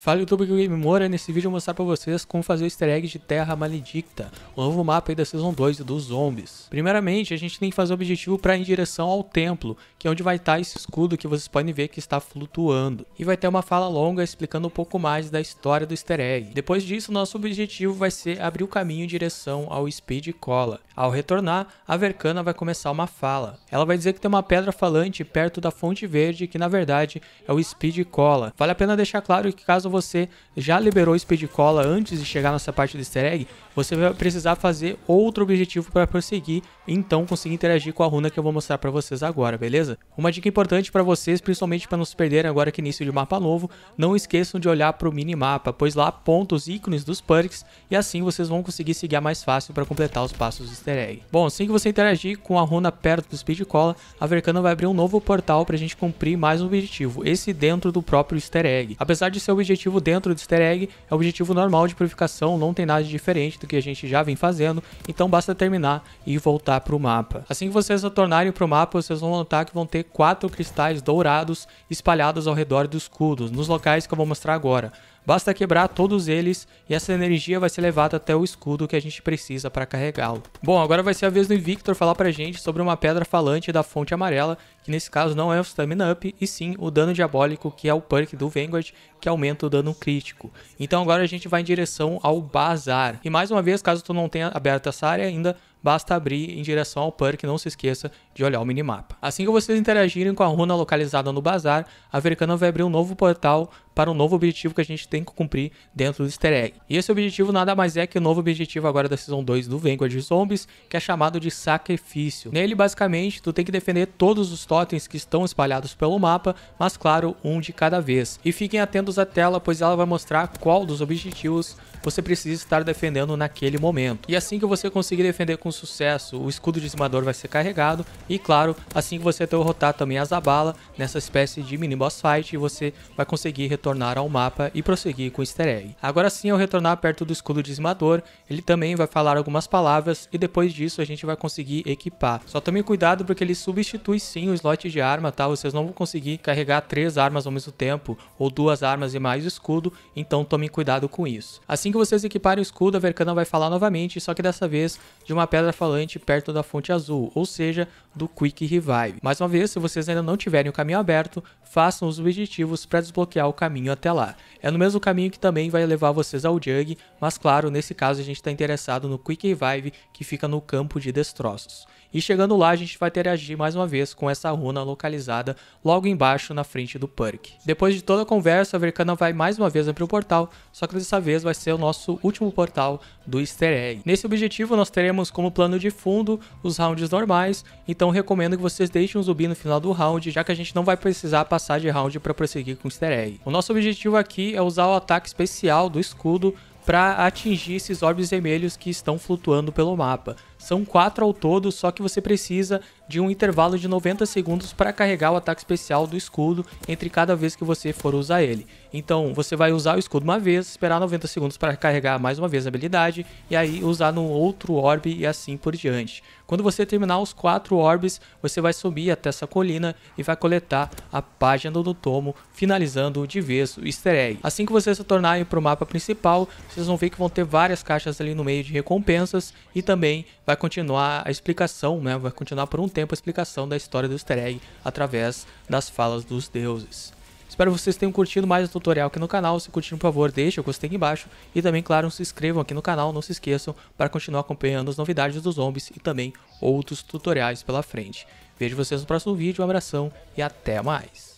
Fala YouTube Game Moura, nesse vídeo eu vou mostrar pra vocês como fazer o easter egg de Terra Maledicta, o novo mapa aí da Season 2 dos zombies. Primeiramente, a gente tem que fazer o objetivo para ir em direção ao templo, que é onde vai estar tá esse escudo que vocês podem ver que está flutuando. E vai ter uma fala longa explicando um pouco mais da história do easter egg. Depois disso, nosso objetivo vai ser abrir o caminho em direção ao Speed Cola. Ao retornar, a Vercana vai começar uma fala. Ela vai dizer que tem uma pedra falante perto da Fonte Verde, que na verdade é o Speed Cola. Vale a pena deixar claro que caso caso você já liberou o Cola antes de chegar nessa parte do easter egg, você vai precisar fazer outro objetivo para prosseguir então conseguir interagir com a runa que eu vou mostrar para vocês agora, beleza? Uma dica importante para vocês, principalmente para não se perderem agora que início de mapa novo, não esqueçam de olhar para o minimapa, pois lá aponta os ícones dos perks e assim vocês vão conseguir se guiar mais fácil para completar os passos do easter egg. Bom, assim que você interagir com a runa perto do Cola, a Vercana vai abrir um novo portal para a gente cumprir mais um objetivo, esse dentro do próprio easter egg. Apesar de ser o objetivo objetivo dentro do easter egg é o objetivo normal de purificação, não tem nada de diferente do que a gente já vem fazendo, então basta terminar e voltar para o mapa. Assim que vocês retornarem para o mapa, vocês vão notar que vão ter quatro cristais dourados espalhados ao redor dos escudos, nos locais que eu vou mostrar agora. Basta quebrar todos eles e essa energia vai ser levada até o escudo que a gente precisa para carregá-lo. Bom, agora vai ser a vez do Invictor falar pra gente sobre uma pedra falante da fonte amarela, que nesse caso não é o Stamina Up, e sim o dano diabólico, que é o perk do Vanguard, que aumenta o dano crítico. Então agora a gente vai em direção ao Bazar. E mais uma vez, caso tu não tenha aberto essa área ainda, basta abrir em direção ao perk, não se esqueça de olhar o minimapa. Assim que vocês interagirem com a runa localizada no bazar, a Vercana vai abrir um novo portal para um novo objetivo que a gente tem que cumprir dentro do easter egg. E esse objetivo nada mais é que o novo objetivo agora da Season 2 do Vanguard de Zombies, que é chamado de Sacrifício. Nele, basicamente, tu tem que defender todos os totens que estão espalhados pelo mapa, mas claro, um de cada vez. E fiquem atentos à tela, pois ela vai mostrar qual dos objetivos você precisa estar defendendo naquele momento. E assim que você conseguir defender com sucesso, o escudo dizimador vai ser carregado, e claro, assim que você derrotar também a Zabala, nessa espécie de mini boss fight, você vai conseguir retornar retornar ao mapa e prosseguir com o easter egg. Agora sim, ao retornar perto do escudo dizimador, ele também vai falar algumas palavras e depois disso a gente vai conseguir equipar. Só tome cuidado porque ele substitui sim o slot de arma, tá? Vocês não vão conseguir carregar três armas ao mesmo tempo ou duas armas e mais escudo, então tome cuidado com isso. Assim que vocês equiparem o escudo, a Verkana vai falar novamente, só que dessa vez de uma pedra falante perto da fonte azul, ou seja, do Quick Revive. Mais uma vez, se vocês ainda não tiverem o caminho aberto, façam os objetivos para desbloquear o caminho caminho até lá. É no mesmo caminho que também vai levar vocês ao Jug, mas claro, nesse caso a gente está interessado no Quick Revive, que fica no campo de destroços. E chegando lá, a gente vai interagir mais uma vez com essa runa localizada logo embaixo na frente do Perk. Depois de toda a conversa, a Verkana vai mais uma vez abrir o portal, só que dessa vez vai ser o nosso último portal do Easter Egg. Nesse objetivo, nós teremos como plano de fundo os rounds normais, então recomendo que vocês deixem um zumbi no final do round, já que a gente não vai precisar passar de round para prosseguir com o Easter Egg. O nosso objetivo aqui é usar o ataque especial do escudo para atingir esses orbes vermelhos que estão flutuando pelo mapa. São quatro ao todo, só que você precisa de um intervalo de 90 segundos para carregar o ataque especial do escudo entre cada vez que você for usar ele. Então você vai usar o escudo uma vez, esperar 90 segundos para carregar mais uma vez a habilidade e aí usar no outro orbe e assim por diante. Quando você terminar os quatro orbes, você vai subir até essa colina e vai coletar a página do tomo, finalizando de vez o easter egg. Assim que vocês se tornar para o mapa principal, vocês vão ver que vão ter várias caixas ali no meio de recompensas e também vai continuar a explicação, né? Vai continuar por um tempo a explicação da história do easter egg através das falas dos deuses. Espero que vocês tenham curtido mais o tutorial aqui no canal. Se curtiram, por favor, deixe o gostei aqui embaixo. E também, claro, se inscrevam aqui no canal. Não se esqueçam para continuar acompanhando as novidades dos zombies e também outros tutoriais pela frente. Vejo vocês no próximo vídeo. Um abração e até mais.